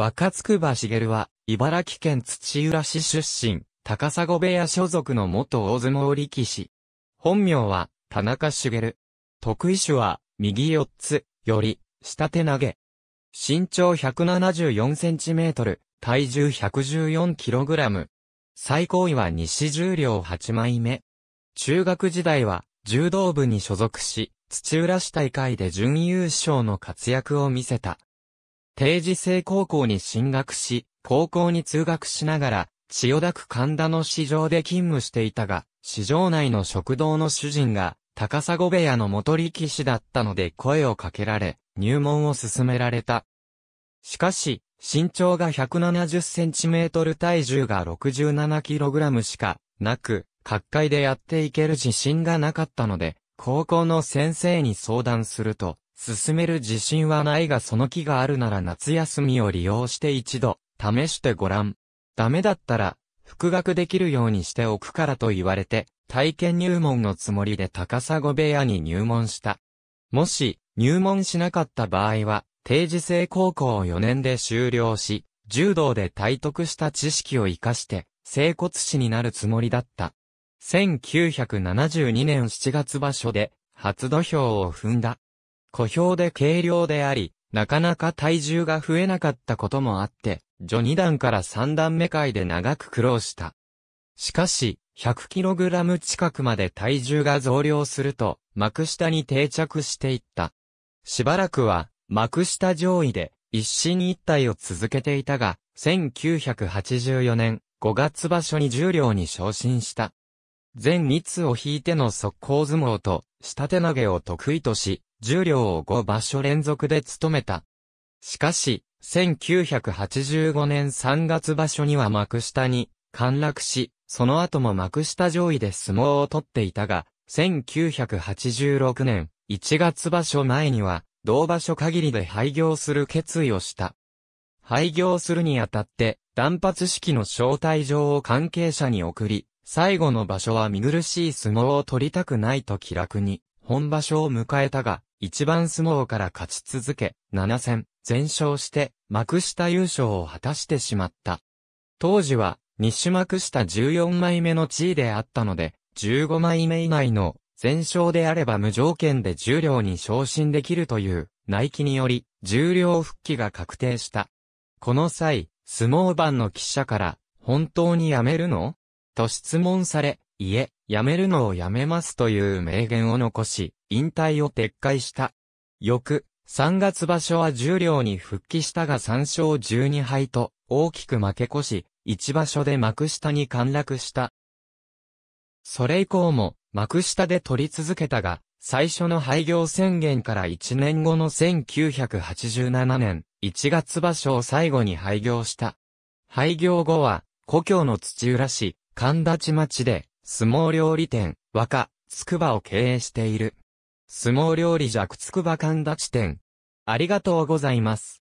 若筑波茂は、茨城県土浦市出身、高砂部屋所属の元大相撲力士。本名は、田中茂。得意種は、右四つ、より、下手投げ。身長1 7 4トル、体重1 1 4ラム。最高位は西十両8枚目。中学時代は、柔道部に所属し、土浦市大会で準優勝の活躍を見せた。定時制高校に進学し、高校に通学しながら、千代田区神田の市場で勤務していたが、市場内の食堂の主人が、高砂部屋の元力士だったので声をかけられ、入門を勧められた。しかし、身長が1 7 0トル体重が6 7ラムしかなく、各界でやっていける自信がなかったので、高校の先生に相談すると、進める自信はないがその気があるなら夏休みを利用して一度、試してごらん。ダメだったら、復学できるようにしておくからと言われて、体験入門のつもりで高砂部屋に入門した。もし、入門しなかった場合は、定時制高校を4年で終了し、柔道で体得した知識を活かして、整骨師になるつもりだった。1972年7月場所で、初土俵を踏んだ。小兵で軽量であり、なかなか体重が増えなかったこともあって、序二段から三段目界で長く苦労した。しかし、100kg 近くまで体重が増量すると、幕下に定着していった。しばらくは、幕下上位で、一進一退を続けていたが、1984年5月場所に重量に昇進した。全密を引いての速攻相撲と、下手投げを得意とし、重量を5場所連続で務めた。しかし、1985年3月場所には幕下に陥落し、その後も幕下上位で相撲を取っていたが、1986年1月場所前には、同場所限りで廃業する決意をした。廃業するにあたって、断髪式の招待状を関係者に送り、最後の場所は見苦しい相撲を取りたくないと気楽に、本場所を迎えたが、一番相撲から勝ち続け、7戦、全勝して、幕下優勝を果たしてしまった。当時は、種幕下14枚目の地位であったので、15枚目以内の全勝であれば無条件で重量に昇進できるという内規により重量復帰が確定した。この際、相撲番の記者から、本当に辞めるのと質問され、いえ、辞めるのをやめますという名言を残し、引退を撤回した。翌、3月場所は十両に復帰したが3勝12敗と、大きく負け越し、1場所で幕下に陥落した。それ以降も、幕下で取り続けたが、最初の廃業宣言から1年後の1987年、1月場所を最後に廃業した。廃業後は、故郷の土浦市、神立町で、相撲料理店、若、つくばを経営している。相撲料理弱つくば神立店。ありがとうございます。